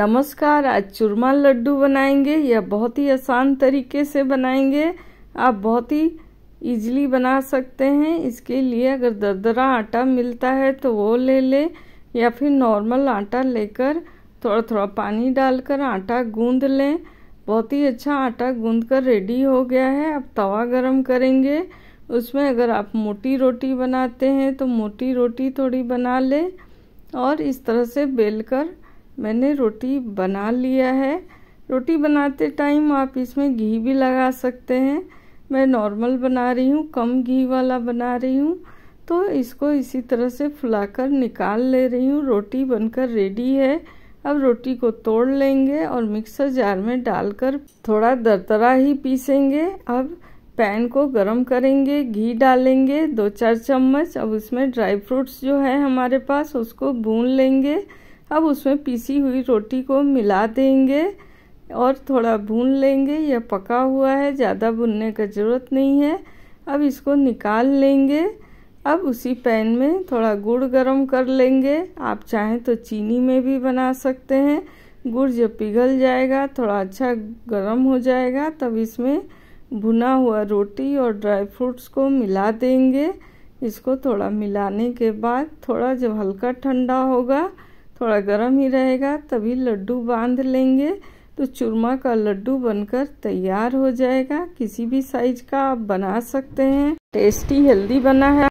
नमस्कार आज चूरमा लड्डू बनाएंगे यह बहुत ही आसान तरीके से बनाएंगे आप बहुत ही इजीली बना सकते हैं इसके लिए अगर दरदरा आटा मिलता है तो वो ले ले या फिर नॉर्मल आटा लेकर थोड़ा थोड़ा पानी डालकर आटा गूंद लें बहुत ही अच्छा आटा गूंद कर रेडी हो गया है अब तवा गरम करेंगे उसमें अगर आप मोटी रोटी बनाते हैं तो मोटी रोटी थोड़ी बना लें और इस तरह से बेल कर मैंने रोटी बना लिया है रोटी बनाते टाइम आप इसमें घी भी लगा सकते हैं मैं नॉर्मल बना रही हूँ कम घी वाला बना रही हूँ तो इसको इसी तरह से फुलाकर निकाल ले रही हूँ रोटी बनकर रेडी है अब रोटी को तोड़ लेंगे और मिक्सर जार में डालकर थोड़ा दरतरा ही पीसेंगे अब पैन को गरम करेंगे घी डालेंगे दो चार चम्मच अब उसमें ड्राई फ्रूट्स जो है हमारे पास उसको भून लेंगे अब उसमें पीसी हुई रोटी को मिला देंगे और थोड़ा भून लेंगे यह पका हुआ है ज़्यादा भुनने का ज़रूरत नहीं है अब इसको निकाल लेंगे अब उसी पैन में थोड़ा गुड़ गरम कर लेंगे आप चाहें तो चीनी में भी बना सकते हैं गुड़ जब पिघल जाएगा थोड़ा अच्छा गरम हो जाएगा तब इसमें भुना हुआ रोटी और ड्राई फ्रूट्स को मिला देंगे इसको थोड़ा मिलाने के बाद थोड़ा जब हल्का ठंडा होगा थोड़ा गर्म ही रहेगा तभी लड्डू बांध लेंगे तो चूरमा का लड्डू बनकर तैयार हो जाएगा किसी भी साइज का आप बना सकते हैं टेस्टी हेल्दी बना है